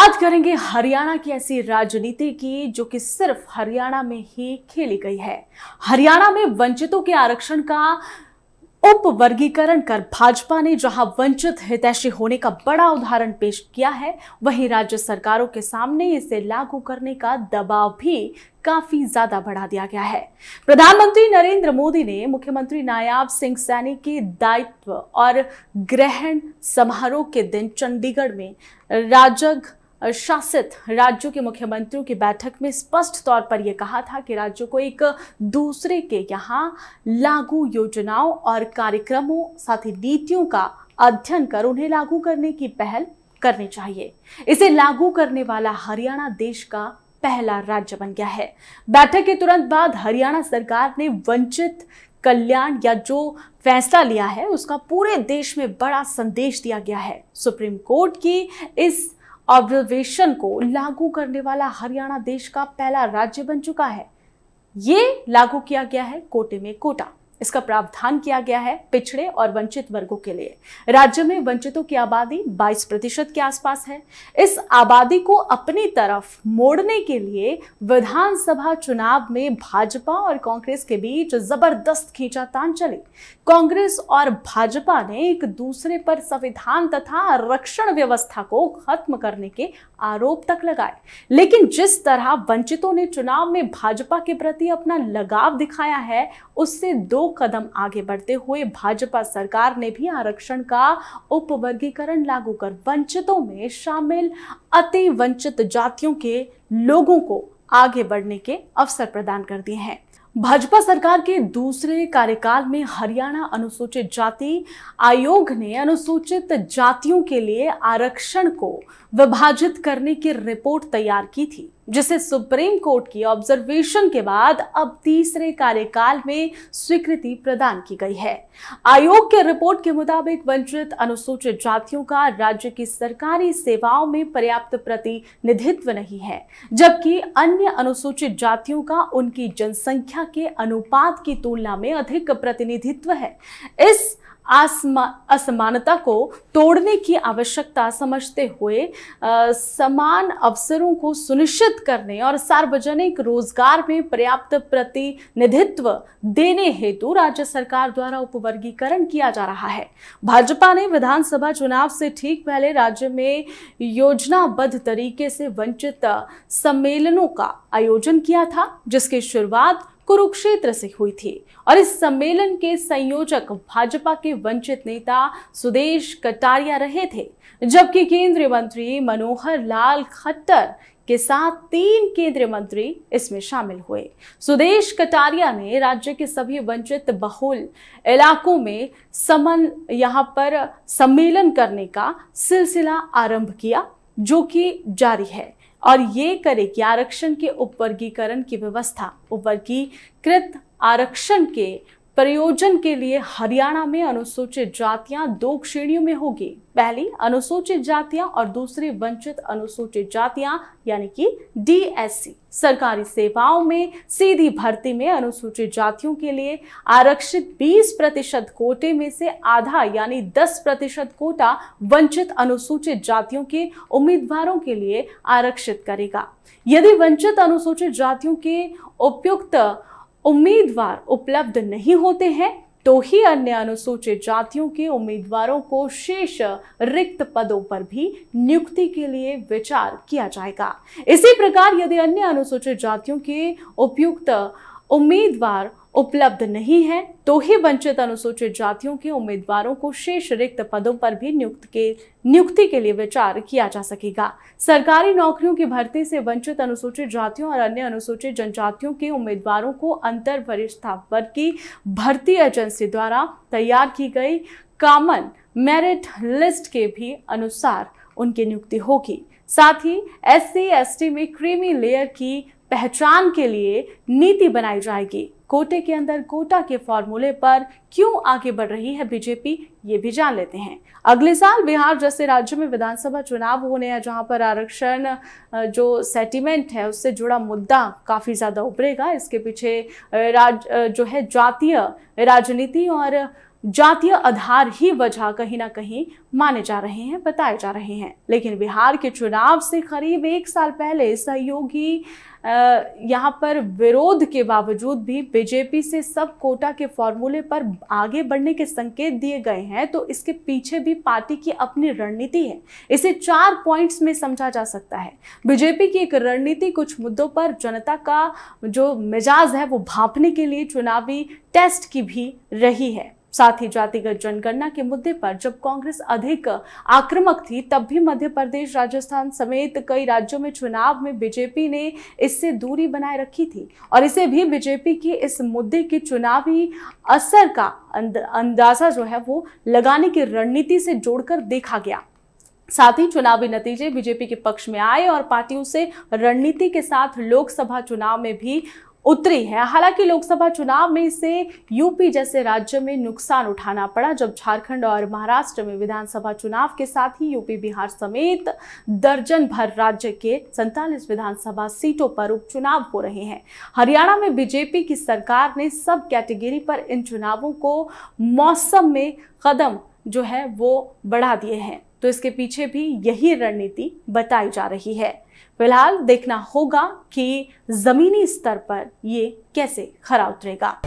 बात करेंगे हरियाणा की ऐसी राजनीति की जो कि सिर्फ हरियाणा में ही खेली गई है हरियाणा में वंचितों के आरक्षण का उप वर्गीकरण कर भाजपा ने जहां वंचित हितैषी होने का बड़ा उदाहरण पेश किया है वहीं राज्य सरकारों के सामने इसे लागू करने का दबाव भी काफी ज्यादा बढ़ा दिया गया है प्रधानमंत्री नरेंद्र मोदी ने मुख्यमंत्री नायाब सिंह सैनी के दायित्व और ग्रहण समारोह के दिन चंडीगढ़ में राजग शासित राज्यों के मुख्यमंत्रियों की बैठक में स्पष्ट तौर पर यह कहा था कि राज्यों को एक दूसरे के यहाँ लागू योजनाओं और कार्यक्रमों साथ ही नीतियों का अध्ययन कर उन्हें लागू करने की पहल करनी चाहिए इसे लागू करने वाला हरियाणा देश का पहला राज्य बन गया है बैठक के तुरंत बाद हरियाणा सरकार ने वंचित कल्याण या जो फैसला लिया है उसका पूरे देश में बड़ा संदेश दिया गया है सुप्रीम कोर्ट की इस ऑब्जर्वेशन को लागू करने वाला हरियाणा देश का पहला राज्य बन चुका है ये लागू किया गया है कोटे में कोटा इसका प्रावधान किया गया है पिछड़े और वंचित वर्गों के लिए राज्य में वंचितों की आबादी 22 प्रतिशत के आसपास है इस आबादी को अपनी तरफ मोड़ने के लिए विधानसभा चुनाव में भाजपा और कांग्रेस के बीच जबरदस्त खींचातान चली कांग्रेस और भाजपा ने एक दूसरे पर संविधान तथा रक्षण व्यवस्था को खत्म करने के आरोप तक लगाए लेकिन जिस तरह वंचितों ने चुनाव में भाजपा के प्रति अपना लगाव दिखाया है उससे दो कदम आगे बढ़ते हुए भाजपा सरकार ने भी आरक्षण का उपवर्गीकरण लागू कर वंचितों में शामिल अति वंचित जातियों के लोगों को आगे बढ़ने के अवसर प्रदान कर दिए हैं भाजपा सरकार के दूसरे कार्यकाल में हरियाणा अनुसूचित जाति आयोग ने अनुसूचित जातियों के लिए आरक्षण को विभाजित करने की रिपोर्ट तैयार की थी जिसे सुप्रीम कोर्ट की ऑब्जर्वेशन के बाद अब तीसरे कार्यकाल में स्वीकृति प्रदान की गई है आयोग के रिपोर्ट के मुताबिक वंचित अनुसूचित जातियों का राज्य की सरकारी सेवाओं में पर्याप्त प्रतिनिधित्व नहीं है जबकि अन्य अनुसूचित जातियों का उनकी जनसंख्या के अनुपात की तुलना में अधिक प्रतिनिधित्व है इस असमानता को तोड़ने की आवश्यकता समझते हुए आ, समान अवसरों को सुनिश्चित करने और सार्वजनिक रोजगार में पर्याप्त प्रतिनिधित्व देने हेतु राज्य सरकार द्वारा उपवर्गीकरण किया जा रहा है भाजपा ने विधानसभा चुनाव से ठीक पहले राज्य में योजनाबद्ध तरीके से वंचित सम्मेलनों का आयोजन किया था जिसकी शुरुआत कुरुक्षेत्र से हुई थी और इस सम्मेलन के संयोजक भाजपा के वंचित नेता सुदेश कटारिया रहे थे जबकि केंद्रीय मंत्री मनोहर लाल खट्टर के साथ तीन केंद्रीय मंत्री इसमें शामिल हुए सुदेश कटारिया ने राज्य के सभी वंचित बहुल इलाकों में समन यहाँ पर सम्मेलन करने का सिलसिला आरंभ किया जो कि जारी है और ये करे कि आरक्षण के उपवर्गीकरण की व्यवस्था उपवर्गीकृत आरक्षण के प्रयोजन के लिए हरियाणा में अनुसूचित जातियां दो श्रेणियों में होगी पहली अनुसूचित जातियां और दूसरी वंचित अनुसूचित जातियां यानी कि डीएससी सरकारी सेवाओं में सीधी भर्ती में अनुसूचित जातियों के लिए आरक्षित 20 प्रतिशत कोटे में से आधा यानी 10 प्रतिशत कोटा वंचित अनुसूचित जातियों के उम्मीदवारों के लिए आरक्षित करेगा यदि वंचित अनुसूचित जातियों के उपयुक्त उम्मीदवार उपलब्ध नहीं होते हैं तो ही अन्य अनुसूचित जातियों के उम्मीदवारों को शेष रिक्त पदों पर भी नियुक्ति के लिए विचार किया जाएगा इसी प्रकार यदि अन्य अनुसूचित जातियों के उपयुक्त उम्मीदवार उपलब्ध नहीं है तो ही वंचित अनुसूचित जातियों के उम्मीदवारों को शेष रिक्त पदों पर भी नियुक्त के नियुक्ति के लिए विचार किया जा सकेगा सरकारी नौकरियों की भर्ती से वंचित अनुसूचित जातियों और अन्य अनुसूचित जनजातियों के उम्मीदवारों को अंतर वरिष्ठता वर्ग की भर्ती एजेंसी द्वारा तैयार की गई कॉमन मेरिट लिस्ट के भी अनुसार उनकी नियुक्ति होगी साथ ही एस सी में क्रीमी लेयर की पहचान के लिए नीति बनाई जाएगी कोटे के अंदर कोटा के फॉर्मूले पर क्यों आगे बढ़ रही है बीजेपी ये भी जान लेते हैं अगले साल बिहार जैसे राज्य में विधानसभा चुनाव होने हैं जहां पर आरक्षण जो सेटिमेंट है उससे जुड़ा मुद्दा काफ़ी ज़्यादा उभरेगा इसके पीछे राज जो है जातीय राजनीति और जातीय आधार ही वजह कहीं ना कहीं माने जा रहे हैं बताए जा रहे हैं लेकिन बिहार के चुनाव से करीब एक साल पहले सहयोगी यहाँ पर विरोध के बावजूद भी बीजेपी से सब कोटा के फॉर्मूले पर आगे बढ़ने के संकेत दिए गए हैं तो इसके पीछे भी पार्टी की अपनी रणनीति है इसे चार पॉइंट्स में समझा जा सकता है बीजेपी की एक रणनीति कुछ मुद्दों पर जनता का जो मिजाज है वो भापने के लिए चुनावी टेस्ट की भी रही है साथ ही जातिगत जनगणना के मुद्दे पर जब कांग्रेस अधिक आक्रामक थी तब भी मध्य प्रदेश राजस्थान समेत कई राज्यों में चुनाव में बीजेपी ने इससे दूरी बनाए रखी थी और इसे भी बीजेपी की इस मुद्दे के चुनावी असर का अंदाजा जो है वो लगाने की रणनीति से जोड़कर देखा गया साथ ही चुनावी नतीजे बीजेपी के पक्ष में आए और पार्टियों से रणनीति के साथ लोकसभा चुनाव में भी उतरी है हालांकि लोकसभा चुनाव में इसे यूपी जैसे राज्य में नुकसान उठाना पड़ा जब झारखंड और महाराष्ट्र में विधानसभा चुनाव के साथ ही यूपी बिहार समेत दर्जन भर राज्य के सैंतालीस विधानसभा सीटों पर उपचुनाव हो रहे हैं हरियाणा में बीजेपी की सरकार ने सब कैटेगरी पर इन चुनावों को मौसम में कदम जो है वो बढ़ा दिए हैं तो इसके पीछे भी यही रणनीति बताई जा रही है फिलहाल देखना होगा कि ज़मीनी स्तर पर ये कैसे खरा उतरेगा